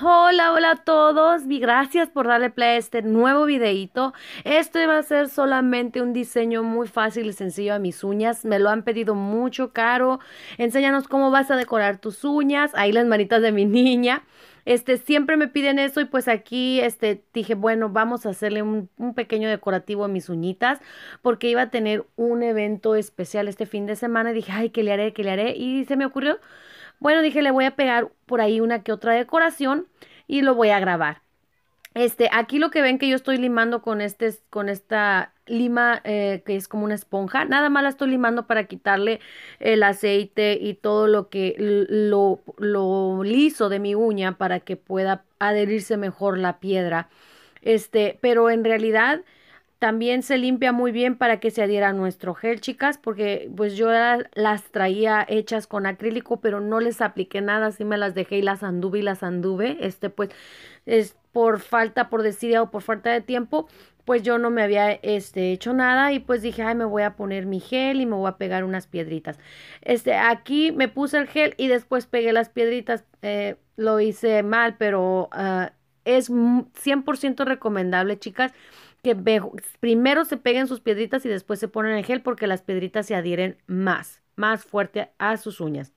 Hola, hola a todos gracias por darle play a este nuevo videito. Este va a ser solamente un diseño muy fácil y sencillo a mis uñas. Me lo han pedido mucho, Caro. Enséñanos cómo vas a decorar tus uñas. Ahí las manitas de mi niña. Este, siempre me piden eso y pues aquí, este, dije, bueno, vamos a hacerle un, un, pequeño decorativo a mis uñitas porque iba a tener un evento especial este fin de semana y dije, ay, que le haré, que le haré y se me ocurrió bueno, dije, le voy a pegar por ahí una que otra decoración y lo voy a grabar. Este, aquí lo que ven que yo estoy limando con, este, con esta lima eh, que es como una esponja. Nada más la estoy limando para quitarle el aceite y todo lo que lo, lo liso de mi uña para que pueda adherirse mejor la piedra. Este, pero en realidad también se limpia muy bien para que se adhiera nuestro gel, chicas, porque pues yo las traía hechas con acrílico, pero no les apliqué nada, así me las dejé y las anduve y las anduve. Este pues es por falta, por desidia o por falta de tiempo, pues yo no me había este, hecho nada y pues dije, ay, me voy a poner mi gel y me voy a pegar unas piedritas. Este, aquí me puse el gel y después pegué las piedritas. Eh, lo hice mal, pero ah, es 100% recomendable, chicas que primero se peguen sus piedritas y después se ponen el gel porque las piedritas se adhieren más, más fuerte a sus uñas.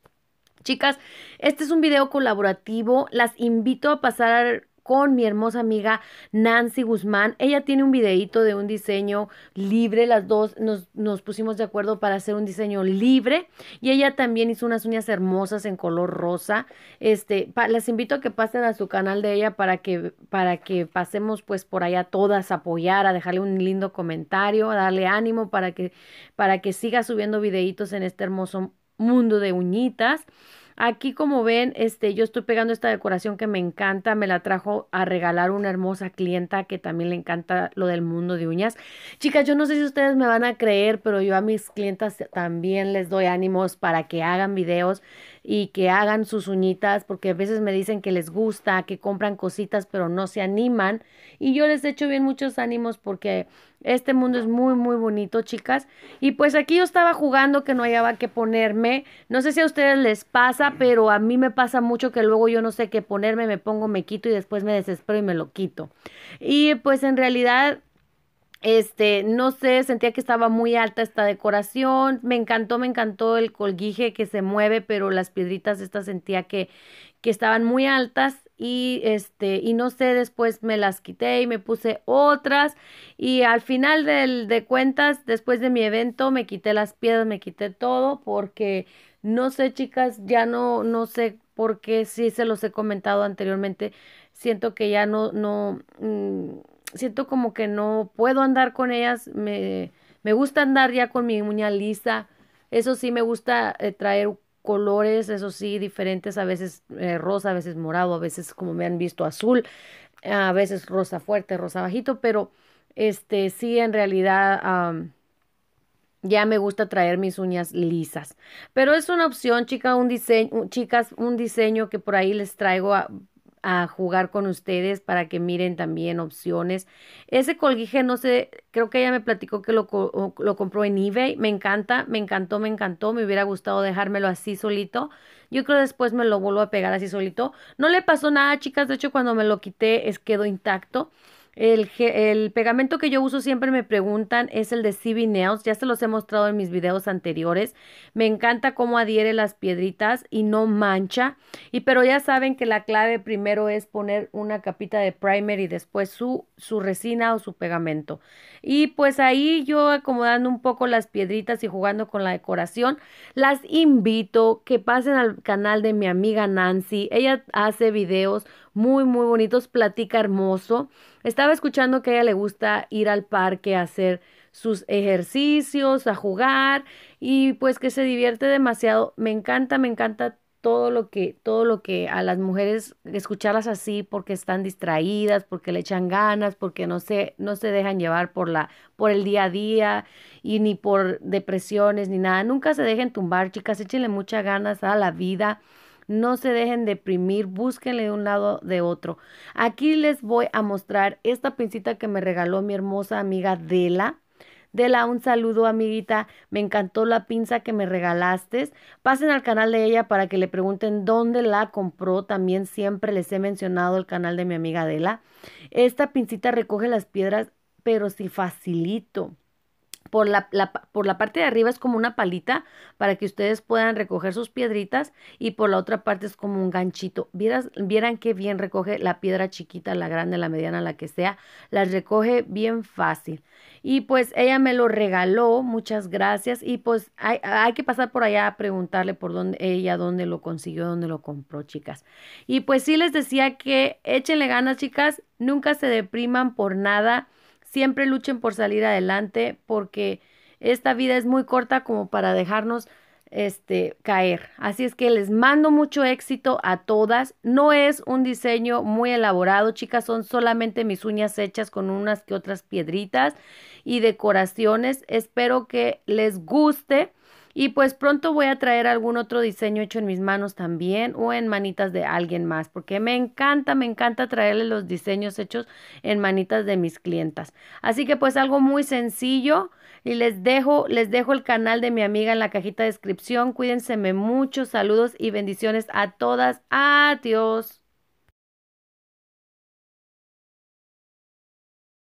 Chicas, este es un video colaborativo. Las invito a pasar con mi hermosa amiga Nancy Guzmán. Ella tiene un videíto de un diseño libre, las dos nos, pusimos de acuerdo para hacer un diseño libre y ella también hizo unas uñas hermosas en color rosa. Este, las invito a que pasen a su canal de ella para que, para que pasemos pues por allá todas a apoyar, a dejarle un lindo comentario, a darle ánimo para que, para que siga subiendo videitos en este hermoso mundo de uñitas. Aquí como ven, este, yo estoy pegando esta decoración que me encanta, me la trajo a regalar una hermosa clienta que también le encanta lo del mundo de uñas. Chicas, yo no sé si ustedes me van a creer, pero yo a mis clientas también les doy ánimos para que hagan videos y que hagan sus uñitas, porque a veces me dicen que les gusta, que compran cositas, pero no se animan. Y yo les echo bien muchos ánimos porque este mundo es muy, muy bonito, chicas. Y pues aquí yo estaba jugando que no hallaba qué ponerme. No sé si a ustedes les pasa, pero a mí me pasa mucho que luego yo no sé qué ponerme, me pongo, me quito y después me desespero y me lo quito. Y pues en realidad este, no sé, sentía que estaba muy alta esta decoración. Me encantó, me encantó el colguije que se mueve, pero las piedritas estas sentía que, que estaban muy altas y este y no sé después me las quité y me puse otras y al final del, de cuentas después de mi evento me quité las piedras me quité todo porque no sé chicas ya no no sé por qué sí se los he comentado anteriormente siento que ya no no mm, siento como que no puedo andar con ellas, me, me gusta andar ya con mi uña lisa, eso sí me gusta eh, traer colores, eso sí, diferentes, a veces eh, rosa, a veces morado, a veces como me han visto azul, a veces rosa fuerte, rosa bajito, pero este sí en realidad ya me gusta traer mis uñas lisas. Pero es una opción, chica, un diseño, chicas, un diseño que por ahí les traigo a, ah, a jugar con ustedes para que miren también opciones. Ese colguije, no sé, creo que ella me platicó que lo, compró en eBay. Me encanta, me encantó, me encantó. Me hubiera gustado dejármelo así solito. Yo creo después me lo vuelvo a pegar así solito. No le pasó nada, chicas. De hecho, cuando me lo quité, es quedó intacto. El, pegamento que yo uso siempre me preguntan es el de CB Nails, ya se los he mostrado en mis videos anteriores. Me encanta cómo adhiere las piedritas y no mancha. Y pero ya saben que la clave primero es poner una capita de primer y después su, su resina o su pegamento. Y pues ahí yo acomodando un poco las piedritas y jugando con la decoración, las invito que pasen al canal de mi amiga Nancy. Ella hace videos muy, muy bonitos, platica hermoso. Estaba escuchando que a ella le gusta ir al parque a hacer sus ejercicios, a jugar y pues que se divierte demasiado. Me encanta, me encanta todo lo que todo lo que a las mujeres escucharlas así porque están distraídas, porque le echan ganas, porque no se no se dejan llevar por la por el día a día y ni por depresiones ni nada. Nunca se dejen tumbar, chicas, échenle muchas ganas a la vida. No se dejen deprimir, búsquenle de un lado de otro. Aquí les voy a mostrar esta pincita que me regaló mi hermosa amiga Dela. Dela, un saludo amiguita, me encantó la pinza que me regalaste. Pasen al canal de ella para que le pregunten dónde la compró. También siempre les he mencionado el canal de mi amiga Dela. Esta pincita recoge las piedras, pero si facilito por la, parte de arriba es como una palita para que ustedes puedan recoger sus piedritas y por la otra parte es como un ganchito. vieran qué bien recoge la piedra chiquita, la grande, la mediana, la que sea. Las recoge bien fácil. Y pues ella me lo regaló, muchas gracias. Y pues hay, hay que pasar por allá a preguntarle por dónde ella, dónde lo consiguió, dónde lo compró, chicas. Y pues sí les decía que échenle ganas, chicas. Nunca se depriman por nada Siempre luchen por salir adelante porque esta vida es muy corta como para dejarnos este caer. Así es que les mando mucho éxito a todas. No es un diseño muy elaborado, chicas, son solamente mis uñas hechas con unas que otras piedritas y decoraciones. Espero que les guste. Y pues pronto voy a traer algún otro diseño hecho en mis manos también o en manitas de alguien más, porque me encanta, me encanta traerle los diseños hechos en manitas de mis clientas. Así que pues algo muy sencillo y les dejo, les dejo el canal de mi amiga en la cajita de descripción. Cuídense muchos saludos y bendiciones a todas. Adiós.